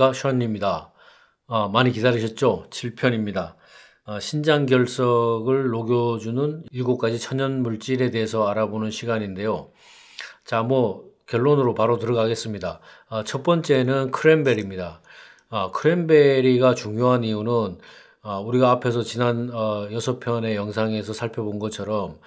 안녕하십니까 션입니다. 아, 많이 기다리셨죠? 7편입니다. 아, 어, 신장결석을 녹여주는 7가지 천연물질에 대해서 알아보는 시간인데요. 자, 뭐 결론으로 바로 들어가겠습니다. 아, 첫 번째는 크랜베리입니다. 아, 크랜베리가 중요한 이유는 아, 우리가 앞에서 지난 어, 6편의 영상에서 살펴본 것처럼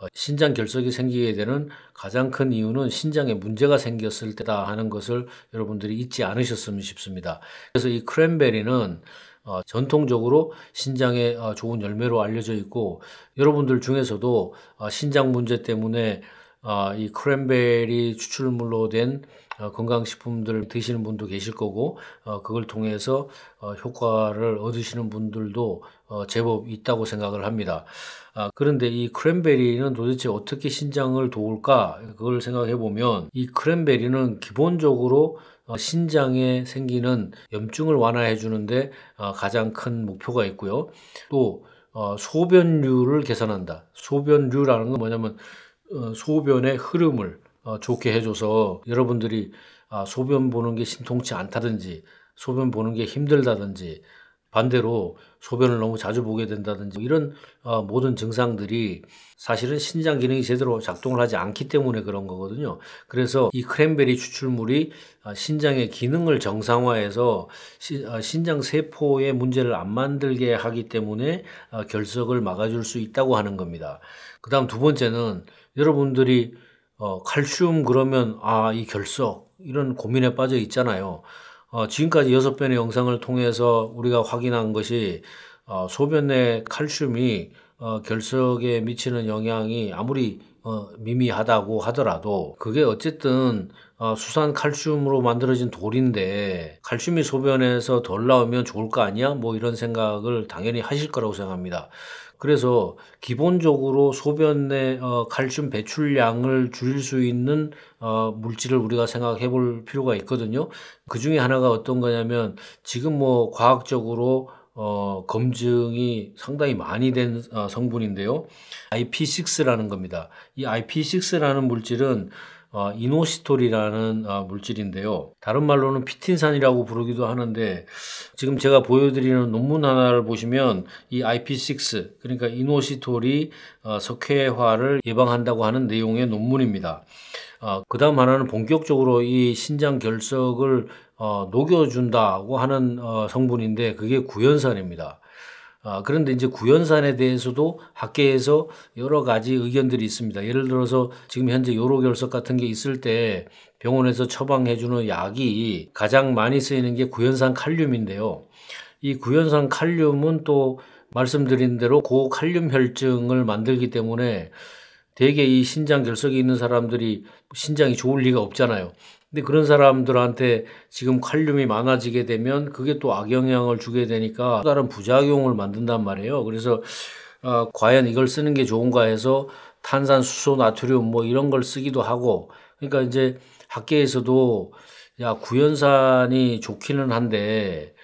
어, 신장 결석이 생기게 되는 가장 큰 이유는 신장에 문제가 생겼을 때다 하는 것을 여러분들이 잊지 않으셨으면 싶습니다. 그래서 이 크랜베리는 어, 전통적으로 신장에 어, 좋은 열매로 알려져 있고 여러분들 중에서도 어, 신장 문제 때문에 어, 이 크랜베리 추출물로 된건강식품들 어, 드시는 분도 계실 거고 어, 그걸 통해서 어, 효과를 얻으시는 분들도 어, 제법 있다고 생각을 합니다. 아, 그런데 이 크랜베리는 도대체 어떻게 신장을 도울까 그걸 생각해 보면 이 크랜베리는 기본적으로 어, 신장에 생기는 염증을 완화해 주는데 어, 가장 큰 목표가 있고요. 또 어, 소변류를 개선한다. 소변류라는 건 뭐냐면 어, 소변의 흐름을 어, 좋게 해줘서 여러분들이 아, 소변 보는 게 신통치 않다든지 소변 보는 게 힘들다든지 반대로 소변을 너무 자주 보게 된다든지 뭐 이런 어, 모든 증상들이 사실은 신장 기능이 제대로 작동을 하지 않기 때문에 그런 거거든요. 그래서 이 크랜베리 추출물이 어, 신장의 기능을 정상화해서 시, 어, 신장 세포의 문제를 안 만들게 하기 때문에 어, 결석을 막아줄 수 있다고 하는 겁니다. 그 다음 두 번째는 여러분들이 어, 칼슘 그러면 아, 이 결석 이런 고민에 빠져 있잖아요. 어, 지금까지 여섯 편의 영상을 통해서 우리가 확인한 것이 어, 소변 내 칼슘이 어, 결석에 미치는 영향이 아무리 어, 미미하다고 하더라도 그게 어쨌든 어, 수산 칼슘으로 만들어진 돌인데 칼슘이 소변에서 덜 나오면 좋을 거 아니야? 뭐 이런 생각을 당연히 하실 거라고 생각합니다. 그래서 기본적으로 소변의 어, 칼슘 배출량을 줄일 수 있는 어, 물질을 우리가 생각해 볼 필요가 있거든요. 그 중에 하나가 어떤 거냐면 지금 뭐 과학적으로 어, 검증이 상당히 많이 된 어, 성분인데요. IP6라는 겁니다. 이 IP6라는 물질은 어, 이노시톨이라는 어, 물질인데요. 다른 말로는 피틴산이라고 부르기도 하는데 지금 제가 보여드리는 논문 하나를 보시면 이 IP6 그러니까 이노시톨이 어, 석회화를 예방한다고 하는 내용의 논문입니다. 어, 그 다음 하나는 본격적으로 이 신장 결석을 어, 녹여준다고 하는 어, 성분인데 그게 구연산입니다. 아, 그런데 이제 구연산에 대해서도 학계에서 여러 가지 의견들이 있습니다. 예를 들어서 지금 현재 요로결석 같은 게 있을 때 병원에서 처방해주는 약이 가장 많이 쓰이는 게 구연산 칼륨인데요. 이 구연산 칼륨은 또 말씀드린 대로 고칼륨 혈증을 만들기 때문에 대개 이 신장 결석이 있는 사람들이 신장이 좋을 리가 없잖아요. 근데 그런 사람들한테 지금 칼륨이 많아지게 되면 그게 또 악영향을 주게 되니까 또 다른 부작용을 만든단 말이에요. 그래서 어, 과연 이걸 쓰는 게 좋은가 해서 탄산수소, 나트륨 뭐 이런 걸 쓰기도 하고 그러니까 이제 학계에서도 야 구연산이 좋기는 한데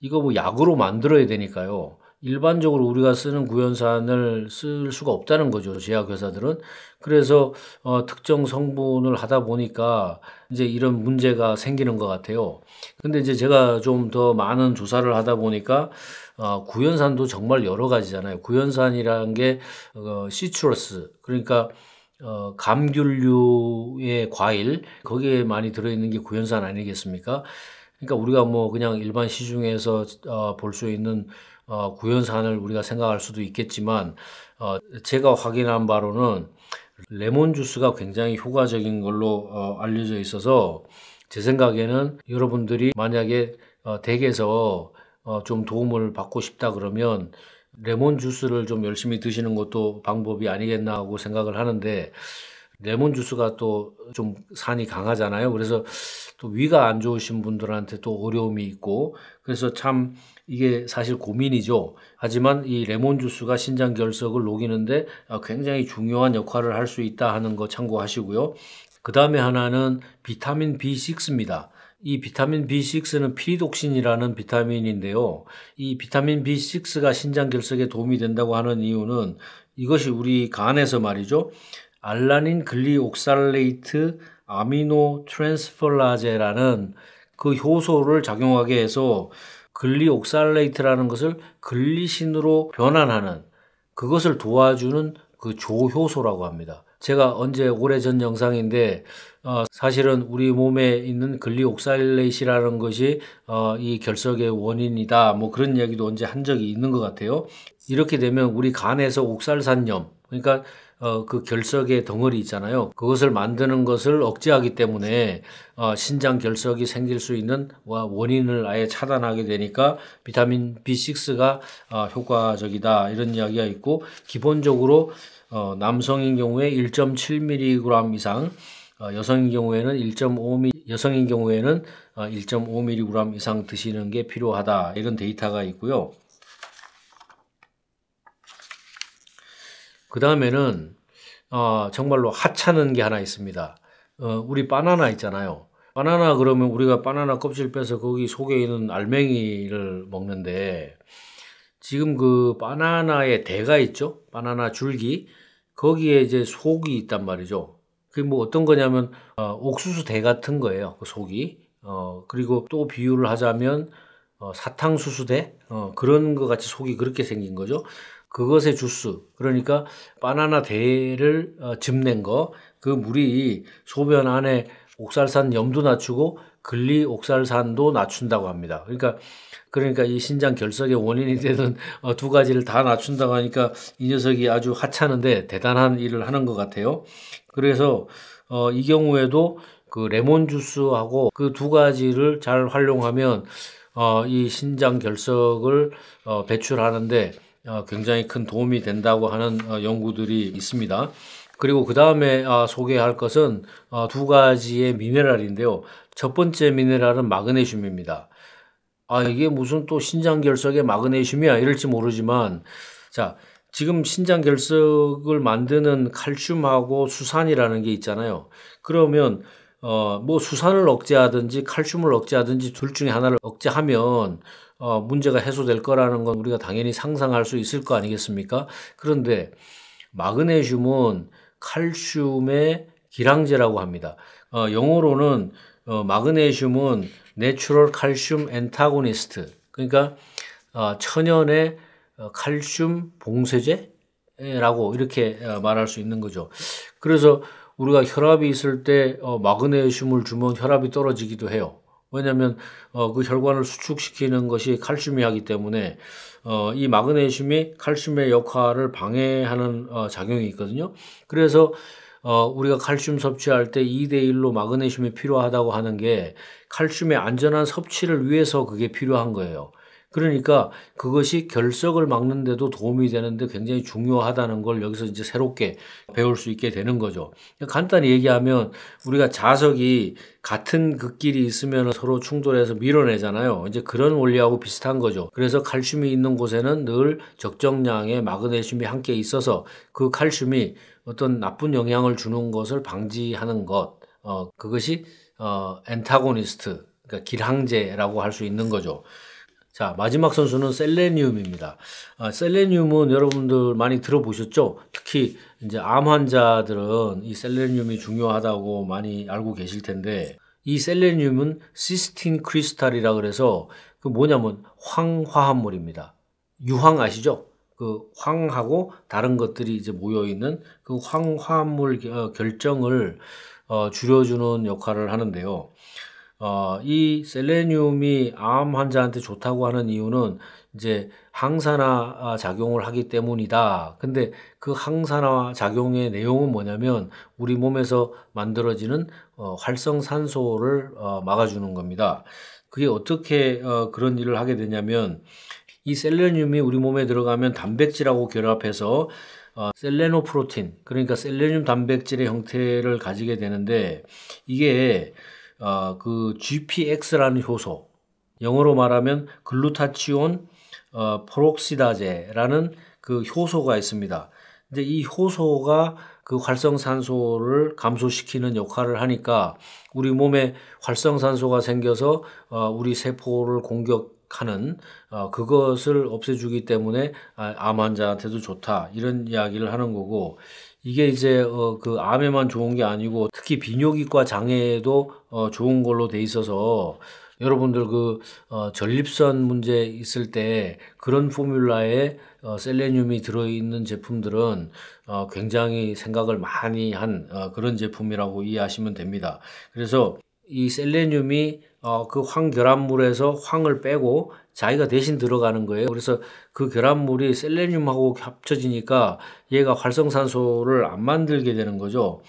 이거 뭐 약으로 만들어야 되니까요. 일반적으로 우리가 쓰는 구연산을 쓸 수가 없다는 거죠. 제약 회사들은. 그래서 어, 특정 성분을 하다 보니까 이제 이런 문제가 생기는 것 같아요. 근데 이제 제가 좀 더 많은 조사를 하다 보니까 어, 구연산도 정말 여러 가지잖아요. 구연산이라는 게 어, 시추러스 그러니까 어, 감귤류의 과일 거기에 많이 들어있는 게 구연산 아니겠습니까? 그러니까 우리가 뭐 그냥 일반 시중에서 어, 볼 수 있는 어, 구연산을 우리가 생각할 수도 있겠지만 어, 제가 확인한 바로는 레몬 주스가 굉장히 효과적인 걸로 어, 알려져 있어서 제 생각에는 여러분들이 만약에 어, 댁에서 어, 좀 도움을 받고 싶다 그러면 레몬 주스를 좀 열심히 드시는 것도 방법이 아니겠나 하고 생각을 하는데 레몬 주스가 또 좀 산이 강하잖아요. 그래서 또 위가 안 좋으신 분들한테 또 어려움이 있고 그래서 참 이게 사실 고민이죠. 하지만 이 레몬 주스가 신장 결석을 녹이는데 아, 굉장히 중요한 역할을 할 수 있다 하는 거 참고하시고요. 그 다음에 하나는 비타민 B6입니다. 이 비타민 B6는 피리독신이라는 비타민인데요. 이 비타민 B6가 신장 결석에 도움이 된다고 하는 이유는 이것이 우리 간에서 말이죠. 알라닌 글리옥살레이트 아미노 트랜스퍼라제라는 그 효소를 작용하게 해서 글리옥살레이트라는 것을 글리신으로 변환하는 그것을 도와주는 그 조효소라고 합니다. 제가 언제 오래전 영상인데 어, 사실은 우리 몸에 있는 글리옥살레이시라는 것이 어, 이 결석의 원인이다 뭐 그런 얘기도 언제 한 적이 있는 것 같아요. 이렇게 되면 우리 간에서 옥살산염 그러니까 어, 그 결석의 덩어리 있잖아요. 그것을 만드는 것을 억제하기 때문에 어, 신장 결석이 생길 수 있는 원인을 아예 차단하게 되니까 비타민 B6가 어, 효과적이다 이런 이야기가 있고 기본적으로 어, 남성인 경우에 1.7mg 이상 어, 여성인 경우에는 1.5mg 여성인 경우에는 어, 1.5mg 이상 드시는 게 필요하다 이런 데이터가 있고요. 그 다음에는 어, 정말로 하찮은 게 하나 있습니다. 어, 우리 바나나 있잖아요. 바나나 그러면 우리가 바나나 껍질 빼서 거기 속에 있는 알맹이를 먹는데 지금 그 바나나의 대가 있죠? 바나나 줄기 거기에 이제 속이 있단 말이죠. 그게 뭐 어떤 거냐면 어, 옥수수 대 같은 거예요. 그 속이 어, 그리고 또 비유를 하자면 어, 사탕수수대 어, 그런 것 같이 속이 그렇게 생긴 거죠. 그것의 주스 그러니까 바나나 대를 어, 즙낸 거 그 물이 소변 안에 옥살산 염도 낮추고 글리 옥살산도 낮춘다고 합니다. 그러니까 그러니까 이 신장 결석의 원인이 되는 어, 두 가지를 다 낮춘다고 하니까 이 녀석이 아주 하찮은데 대단한 일을 하는 것 같아요. 그래서 어, 이 경우에도 그 레몬 주스하고 그 두 가지를 잘 활용하면 어, 이 신장 결석을 어, 배출하는데 어, 굉장히 큰 도움이 된다고 하는 어, 연구들이 있습니다. 그리고 그 다음에 어, 소개할 것은 두 가지의 미네랄인데요. 첫 번째 미네랄은 마그네슘입니다. 아, 이게 무슨 또신장결석의 마그네슘이야? 이럴지 모르지만, 자, 지금 신장결석을 만드는 칼슘하고 수산이라는 게 있잖아요. 그러면 어, 뭐 수산을 억제하든지 칼슘을 억제하든지 둘 중에 하나를 억제하면 어, 문제가 해소될 거라는 건 우리가 당연히 상상할 수 있을 거 아니겠습니까? 그런데 마그네슘은 칼슘의 기량제라고 합니다. 어, 영어로는 어, 마그네슘은 내추럴 칼슘 엔타고니스트 그러니까 어, 천연의 어, 칼슘 봉쇄제라고 이렇게 어, 말할 수 있는 거죠. 그래서 우리가 혈압이 있을 때 어, 마그네슘을 주면 혈압이 떨어지기도 해요. 왜냐하면 어, 그 혈관을 수축시키는 것이 칼슘이 하기 때문에 어, 이 마그네슘이 칼슘의 역할을 방해하는 어, 작용이 있거든요. 그래서 어, 우리가 칼슘 섭취할 때 2대1로 마그네슘이 필요하다고 하는 게 칼슘의 안전한 섭취를 위해서 그게 필요한 거예요. 그러니까 그것이 결석을 막는데도 도움이 되는데 굉장히 중요하다는 걸 여기서 이제 새롭게 배울 수 있게 되는 거죠. 간단히 얘기하면 우리가 자석이 같은 극길이 있으면 서로 충돌해서 밀어내잖아요. 이제 그런 원리하고 비슷한 거죠. 그래서 칼슘이 있는 곳에는 늘 적정량의 마그네슘이 함께 있어서 그 칼슘이 어떤 나쁜 영향을 주는 것을 방지하는 것, 어, 그것이 어, 엔타고니스트, 그러니까 길항제라고 할 수 있는 거죠. 자, 마지막 선수는 셀레늄입니다 아, 셀레늄은 여러분들 많이 들어보셨죠? 특히 이제 암 환자들은 이셀레늄이 중요하다고 많이 알고 계실 텐데 이셀레늄은 시스틴 크리스탈이라 그래서 그 뭐냐면 황화합물입니다. 유황 아시죠? 그 황하고 다른 것들이 이제 모여 있는 그 황화합물 어, 결정을 어, 줄여주는 역할을 하는데요. 어, 이 셀레늄이 암 환자한테 좋다고 하는 이유는 이제 항산화 아, 작용을 하기 때문이다. 근데 그 항산화 작용의 내용은 뭐냐면 우리 몸에서 만들어지는 어, 활성산소를 어, 막아주는 겁니다. 그게 어떻게 어, 그런 일을 하게 되냐면 이 셀레늄이 우리 몸에 들어가면 단백질하고 결합해서 어, 셀레노프로틴 그러니까 셀레늄 단백질의 형태를 가지게 되는데 이게 어, 그 GPX라는 효소, 영어로 말하면 글루타치온 어, 프록시다제라는그 효소가 있습니다. 근데 이 효소가 그 활성산소를 감소시키는 역할을 하니까 우리 몸에 활성산소가 생겨서 어, 우리 세포를 공격하는 어, 그것을 없애주기 때문에 아, 암 환자한테도 좋다 이런 이야기를 하는 거고 이게 이제 어, 그 암에만 좋은 게 아니고 특히 비뇨기과 장애에도 어, 좋은 걸로 돼 있어서 여러분들 그 어, 전립선 문제 있을 때 그런 포뮬라에 어, 셀레늄이 들어있는 제품들은 어, 굉장히 생각을 많이 한 어, 그런 제품이라고 이해하시면 됩니다. 그래서 이 셀레늄이 어, 그 황 결합물에서 황을 빼고 자기가 대신 들어가는 거예요. 그래서 그 결합물이 셀레늄하고 합쳐지니까 얘가 활성산소를 안 만들게 되는 거죠.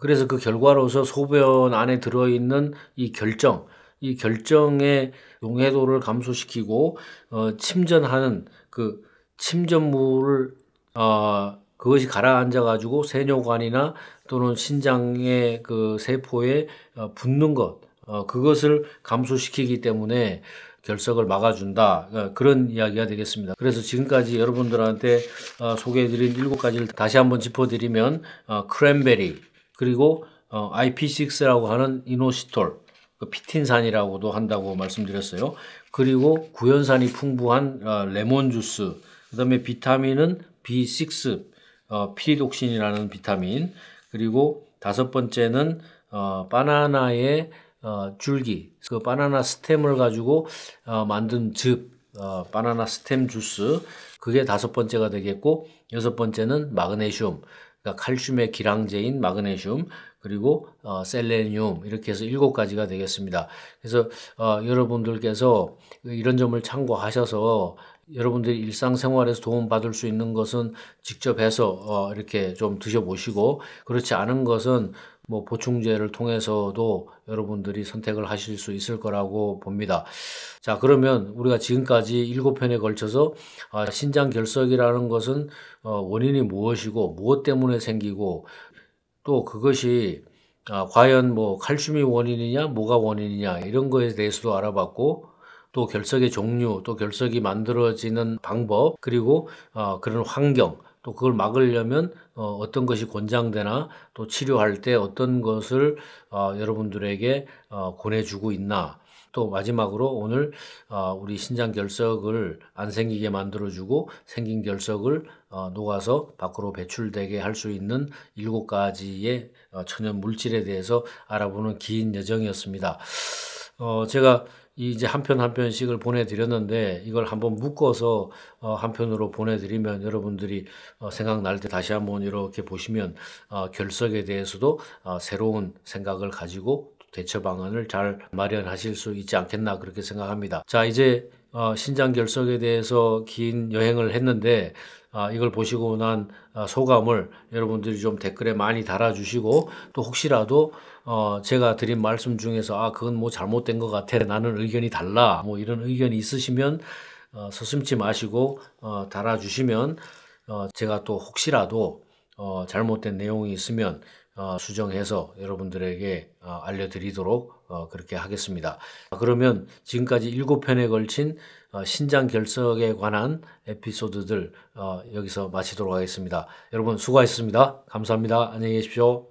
그래서 그 결과로서 소변 안에 들어있는 이 결정, 이 결정의 용해도를 감소시키고 어, 침전하는 그 침전물을 어, 그것이 가라앉아 가지고 세뇨관이나 또는 신장의 그 세포에 어, 붙는 것 어, 그것을 감소시키기 때문에 결석을 막아준다 어, 그런 이야기가 되겠습니다. 그래서 지금까지 여러분들한테 어, 소개해드린 일곱 가지를 다시 한번 짚어드리면 어, 크랜베리 그리고 어, IP6라고 하는 이노시톨 그 피틴산이라고도 한다고 말씀드렸어요. 그리고 구연산이 풍부한 어, 레몬 주스, 그 다음에 비타민은 B6, 어, 피리독신이라는 비타민, 그리고 다섯 번째는 어, 바나나의 어, 줄기, 그 바나나 스템을 가지고 어, 만든 즙, 어, 바나나 스템 주스, 그게 다섯 번째가 되겠고, 여섯 번째는 마그네슘, 그러니까 칼슘의 기량제인 마그네슘, 그리고 어, 셀레늄 이렇게 해서 일곱 가지가 되겠습니다. 그래서 어, 여러분들께서 이런 점을 참고하셔서 여러분들이 일상생활에서 도움받을 수 있는 것은 직접 해서 어, 이렇게 좀 드셔보시고 그렇지 않은 것은 뭐 보충제를 통해서도 여러분들이 선택을 하실 수 있을 거라고 봅니다. 자, 그러면 우리가 지금까지 일곱 편에 걸쳐서 아, 신장 결석이라는 것은 어, 원인이 무엇이고 무엇 때문에 생기고 또 그것이 아, 과연 뭐 칼슘이 원인이냐, 뭐가 원인이냐 이런 거에 대해서도 알아봤고 또 결석의 종류, 또 결석이 만들어지는 방법, 그리고 어, 그런 환경, 또 그걸 막으려면 어, 어떤 것이 권장되나, 또 치료할 때 어떤 것을 어, 여러분들에게 어, 권해주고 있나 또 마지막으로 오늘 어, 우리 신장 결석을 안 생기게 만들어주고 생긴 결석을 어, 녹아서 밖으로 배출되게 할 수 있는 일곱 가지의 어, 천연 물질에 대해서 알아보는 긴 여정이었습니다. 제가 이제 한 편 한 편씩을 보내드렸는데 이걸 한번 묶어서 한 편으로 보내드리면 여러분들이 생각날 때 다시 한번 이렇게 보시면 결석에 대해서도 새로운 생각을 가지고 대처 방안을 잘 마련하실 수 있지 않겠나 그렇게 생각합니다. 자, 이제 어, 신장 결석에 대해서 긴 여행을 했는데 아, 이걸 보시고 난 아, 소감을 여러분들이 좀 댓글에 많이 달아주시고 또 혹시라도 어, 제가 드린 말씀 중에서 아 그건 뭐 잘못된 것 같아 나는 의견이 달라 뭐 이런 의견이 있으시면 어, 서슴지 마시고 어, 달아주시면 어, 제가 또 혹시라도 어, 잘못된 내용이 있으면 어, 수정해서 여러분들에게 어, 알려드리도록 어, 그렇게 하겠습니다. 그러면 지금까지 7편에 걸친 신장 결석에 관한 에피소드들 여기서 마치도록 하겠습니다. 여러분 수고하셨습니다. 감사합니다. 안녕히 계십시오.